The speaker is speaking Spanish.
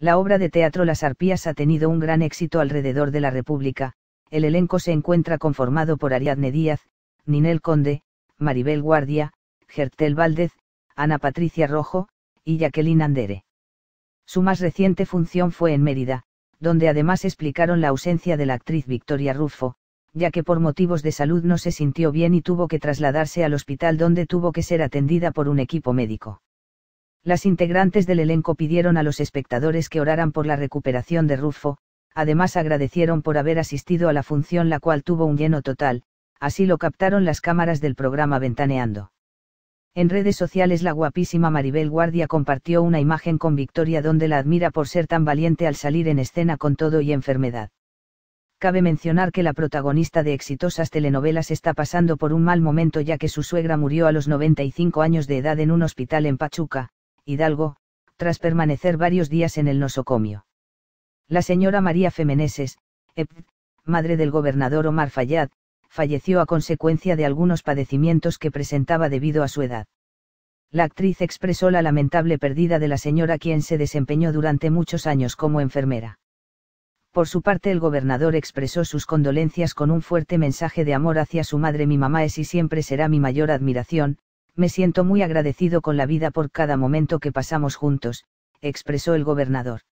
La obra de teatro Las Arpías ha tenido un gran éxito alrededor de la República, el elenco se encuentra conformado por Ariadne Díaz, Ninel Conde, Maribel Guardia, Gertel Valdez, Ana Patricia Rojo, y Jacqueline Andere. Su más reciente función fue en Mérida, donde además explicaron la ausencia de la actriz Victoria Rufo, ya que por motivos de salud no se sintió bien y tuvo que trasladarse al hospital donde tuvo que ser atendida por un equipo médico las integrantes del elenco pidieron a los espectadores que oraran por la recuperación de Rufo, además agradecieron por haber asistido a la función la cual tuvo un lleno total, así lo captaron las cámaras del programa Ventaneando. En redes sociales la guapísima Maribel Guardia compartió una imagen con Victoria donde la admira por ser tan valiente al salir en escena con todo y enfermedad. Cabe mencionar que la protagonista de exitosas telenovelas está pasando por un mal momento ya que su suegra murió a los 95 años de edad en un hospital en Pachuca, Hidalgo, tras permanecer varios días en el nosocomio. La señora María Femeneses, madre del gobernador Omar Fayad, falleció a consecuencia de algunos padecimientos que presentaba debido a su edad. La actriz expresó la lamentable pérdida de la señora quien se desempeñó durante muchos años como enfermera. Por su parte el gobernador expresó sus condolencias con un fuerte mensaje de amor hacia su madre. Mi mamá es y siempre será mi mayor admiración, me siento muy agradecido con la vida por cada momento que pasamos juntos, expresó el gobernador.